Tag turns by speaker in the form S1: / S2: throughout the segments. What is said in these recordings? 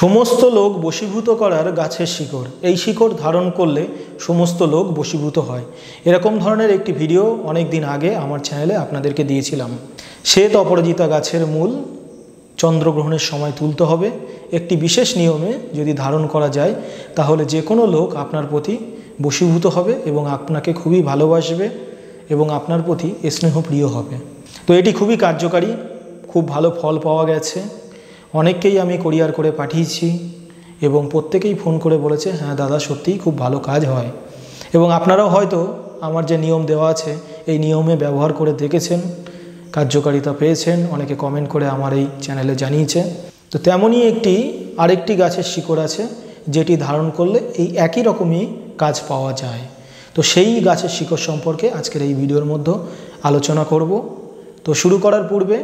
S1: সমস্ত লোক বশীভূত করার গাছের শিকড় এই শিকড় ধারণ করলে সমস্ত লোক বশীভূত হয় এরকম ধরনের একটি ভিডিও অনেক দিন আগে আমার চ্যানেলে আপনাদেরকে দিয়েছিলাম শ্বেত অপরাজিতা গাছের মূল চন্দ্রগ্রহণের সময় তুলতে হবে একটি বিশেষ নিয়মে যদি ধারণ করা যায় তাহলে যে কোনো লোক আপনার প্রতি বশীভূত হবে এবং আপনাকে খুবই ভালোবাসবে এবং আপনার প্রতি স্নেহপ্রিয় হবে তো এটি খুবই কার্যকারী খুব ভালো ফল পাওয়া গেছে অনেককেই আমি কোরিয়ার করে পাঠিয়েছি এবং প্রত্যেকেই ফোন করে বলেছে হ্যাঁ দাদা সত্যিই খুব ভালো কাজ হয় এবং আপনারাও হয়তো আমার যে নিয়ম দেওয়া আছে এই নিয়মে ব্যবহার করে দেখেছেন কার্যকারিতা পেয়েছেন অনেকে কমেন্ট করে আমার এই চ্যানেলে জানিয়েছে তো তেমনই একটি আরেকটি গাছের শিকড় আছে যেটি ধারণ করলে এই একই রকমই কাজ পাওয়া যায় তো সেই গাছের শিকড় সম্পর্কে আজকের এই ভিডিওর মধ্যে আলোচনা করব তো শুরু করার পূর্বে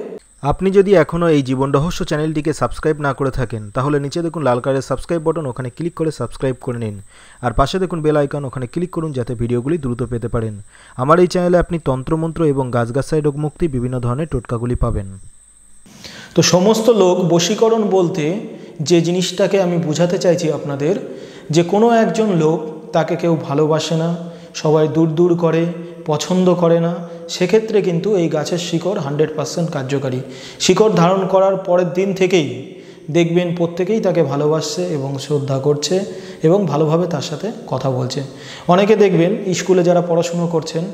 S1: আপনি যদি এখনও এই জীবন রহস্য চ্যানেলটিকে সাবস্ক্রাইব না করে থাকেন তাহলে নিচে দেখুন লাল কালের সাবস্ক্রাইব বটন ওখানে ক্লিক করে সাবস্ক্রাইব করে নিন আর পাশে দেখুন বেল আইকন ওখানে ক্লিক করুন যাতে ভিডিওগুলি দ্রুত পেতে পারেন আমার এই চ্যানেলে আপনি তন্ত্রমন্ত্র এবং গাছগাছায় রোগ মুক্তি বিভিন্ন ধরনের টোটকাগুলি পাবেন তো সমস্ত লোক বশীকরণ বলতে যে জিনিসটাকে আমি বোঝাতে চাইছি আপনাদের যে কোনো একজন লোক তাকে কেউ ভালোবাসে না সবাই দূর দূর করে পছন্দ করে না সেক্ষেত্রে কিন্তু এই গাছের শিকড় হান্ড্রেড পারসেন্ট কার্যকারী শিকড় ধারণ করার পরের দিন থেকেই দেখবেন প্রত্যেকেই তাকে ভালোবাসছে এবং শ্রদ্ধা করছে এবং ভালোভাবে তার সাথে কথা বলছে অনেকে দেখবেন স্কুলে যারা পড়াশুনো করছেন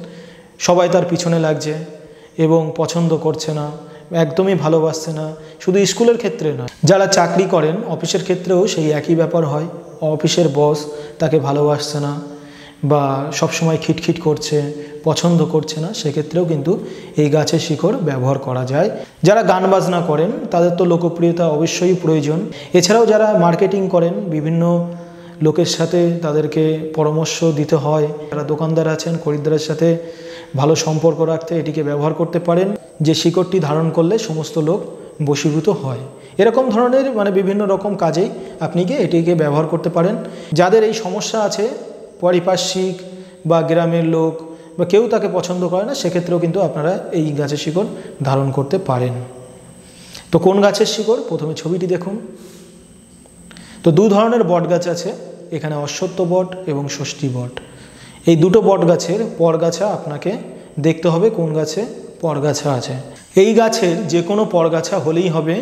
S1: সবাই তার পিছনে লাগছে এবং পছন্দ করছে না একদমই ভালোবাসছে না শুধু স্কুলের ক্ষেত্রে নয় যারা চাকরি করেন অফিসের ক্ষেত্রেও সেই একই ব্যাপার হয় অফিসের বস তাকে ভালোবাসছে না বা সবসময় খিটখিট করছে পছন্দ করছে না সেক্ষেত্রেও কিন্তু এই গাছের শিকড় ব্যবহার করা যায় যারা গান বাজনা করেন তাদের তো লোকপ্রিয়তা অবশ্যই প্রয়োজন এছাড়াও যারা মার্কেটিং করেন বিভিন্ন লোকের সাথে তাদেরকে পরামর্শ দিতে হয় যারা দোকানদার আছেন খরিদ্দারের সাথে ভালো সম্পর্ক রাখতে এটিকে ব্যবহার করতে পারেন যে শিকড়টি ধারণ করলে সমস্ত লোক বশীভূত হয় এরকম ধরনের মানে বিভিন্ন রকম কাজেই আপনি কি এটিকে ব্যবহার করতে পারেন যাদের এই সমস্যা আছে পারিপার্শ্বিক বা গ্রামের লোক বা কেউ তাকে পছন্দ করে না সেক্ষেত্রেও কিন্তু আপনারা এই গাছের শিকড় ধারণ করতে পারেন তো কোন গাছের শিকড় প্রথমে ছবিটি দেখুন তো দু ধরনের বট গাছ আছে এখানে অশ্বত্ব বট এবং ষষ্ঠী বট এই দুটো বট গাছের পরগাছা আপনাকে দেখতে হবে কোন গাছে পরগাছা আছে এই গাছের যে কোনো পরগাছা হলেই হবে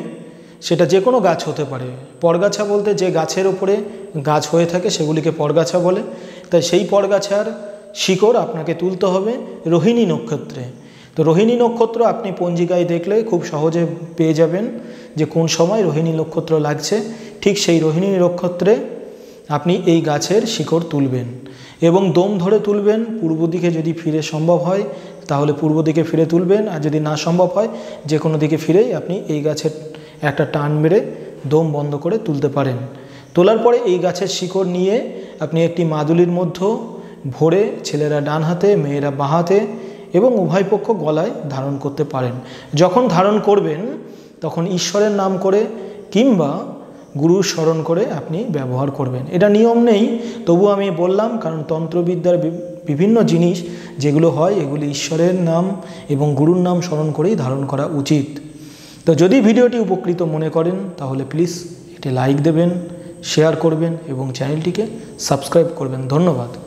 S1: সেটা যে কোনো গাছ হতে পারে পরগাছা বলতে যে গাছের ওপরে গাছ হয়ে থাকে সেগুলিকে পরগাছা বলে তাই সেই পরগাছার শিকড় আপনাকে তুলতে হবে রোহিণী নক্ষত্রে তো রোহিণী নক্ষত্র আপনি পঞ্জিকায় দেখলে খুব সহজে পেয়ে যাবেন যে কোন সময় রোহিণী নক্ষত্র লাগছে ঠিক সেই রোহিণী নক্ষত্রে আপনি এই গাছের শিকড় তুলবেন এবং দম ধরে তুলবেন পূর্ব দিকে যদি ফিরে সম্ভব হয় তাহলে পূর্ব দিকে ফিরে তুলবেন আর যদি না সম্ভব হয় যে কোনো দিকে ফিরেই আপনি এই গাছের একটা টান মেরে দম বন্ধ করে তুলতে পারেন তোলার পরে এই গাছের শিকড় নিয়ে আপনি একটি মাদুলির মধ্যে ভোরে ছেলেরা ডান হাতে মেয়েরা বাঁ হাতে এবং উভয় পক্ষ গলায় ধারণ করতে পারেন যখন ধারণ করবেন তখন ঈশ্বরের নাম করে কিংবা গুরু স্মরণ করে আপনি ব্যবহার করবেন এটা নিয়ম নেই তবু আমি বললাম কারণ তন্ত্রবিদ্যার বিভিন্ন জিনিস যেগুলো হয় এগুলি ঈশ্বরের নাম এবং গুরুর নাম স্মরণ করেই ধারণ করা উচিত তো যদি ভিডিওটি উপকৃত মনে করেন তাহলে প্লিজ এটি লাইক দেবেন শেয়ার করবেন এবং চ্যানেলটিকে সাবস্ক্রাইব করবেন ধন্যবাদ